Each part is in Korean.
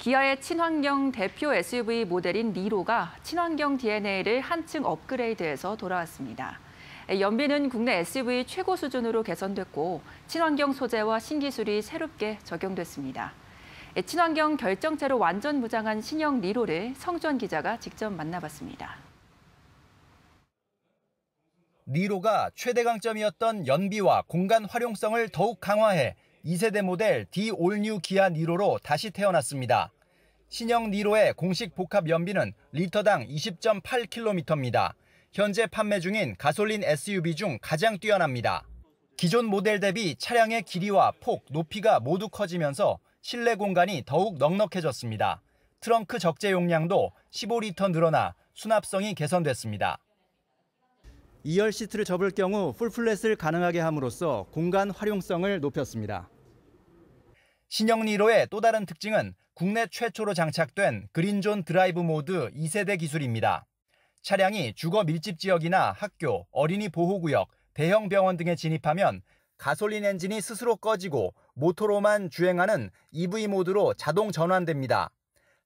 기아의 친환경 대표 SUV 모델인 리로가 친환경 DNA를 한층 업그레이드해서 돌아왔습니다. 연비는 국내 SUV 최고 수준으로 개선됐고 친환경 소재와 신기술이 새롭게 적용됐습니다. 친환경 결정체로 완전 무장한 신형 리로를 성주원 기자가 직접 만나봤습니다. 리로가 최대 강점이었던 연비와 공간 활용성을 더욱 강화해 2세대 모델 D 올뉴 기아 니로로 다시 태어났습니다. 신형 니로의 공식 복합 연비는 리터당 20.8km입니다. 현재 판매 중인 가솔린 SUV 중 가장 뛰어납니다. 기존 모델 대비 차량의 길이와 폭, 높이가 모두 커지면서 실내 공간이 더욱 넉넉해졌습니다. 트렁크 적재 용량도 15리터 늘어나 수납성이 개선됐습니다. 2열 시트를 접을 경우 풀플랫을 가능하게 함으로써 공간 활용성을 높였습니다. 신형 리로의 또 다른 특징은 국내 최초로 장착된 그린존 드라이브 모드 2세대 기술입니다. 차량이 주거 밀집 지역이나 학교, 어린이 보호구역, 대형 병원 등에 진입하면 가솔린 엔진이 스스로 꺼지고 모터로만 주행하는 EV 모드로 자동 전환됩니다.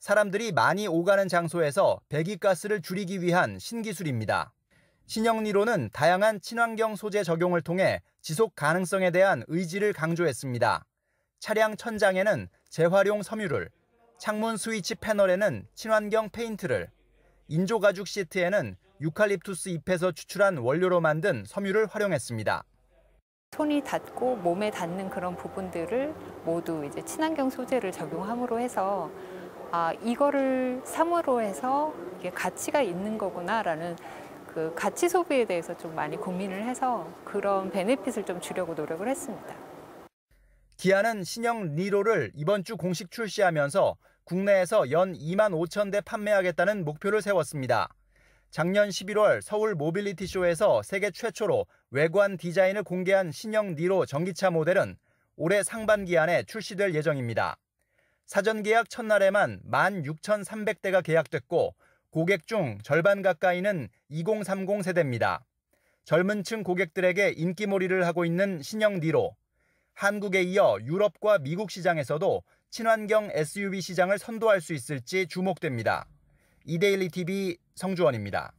사람들이 많이 오가는 장소에서 배기가스를 줄이기 위한 신기술입니다. 신영리로는 다양한 친환경 소재 적용을 통해 지속 가능성에 대한 의지를 강조했습니다. 차량 천장에는 재활용 섬유를, 창문 스위치 패널에는 친환경 페인트를, 인조 가죽 시트에는 유칼립투스 잎에서 추출한 원료로 만든 섬유를 활용했습니다. 손이 닿고 몸에 닿는 그런 부분들을 모두 이제 친환경 소재를 적용함으로 해서 아, 이거를 삼으로 해서 이게 가치가 있는 거구나라는 그 가치 소비에 대해서 좀 많이 고민을 해서 그런 베네핏을 좀 주려고 노력을 했습니다. 기아는 신형 니로를 이번 주 공식 출시하면서 국내에서 연 2만 5천 대 판매하겠다는 목표를 세웠습니다. 작년 11월 서울 모빌리티 쇼에서 세계 최초로 외관 디자인을 공개한 신형 니로 전기차 모델은 올해 상반기 안에 출시될 예정입니다. 사전 계약 첫날에만 16,300대가 계약됐고 고객 중 절반 가까이는 2030 세대입니다. 젊은 층 고객들에게 인기몰이를 하고 있는 신형 니로, 한국에 이어 유럽과 미국 시장에서도 친환경 SUV 시장을 선도할 수 있을지 주목됩니다. 이데일리 TV 성주원입니다.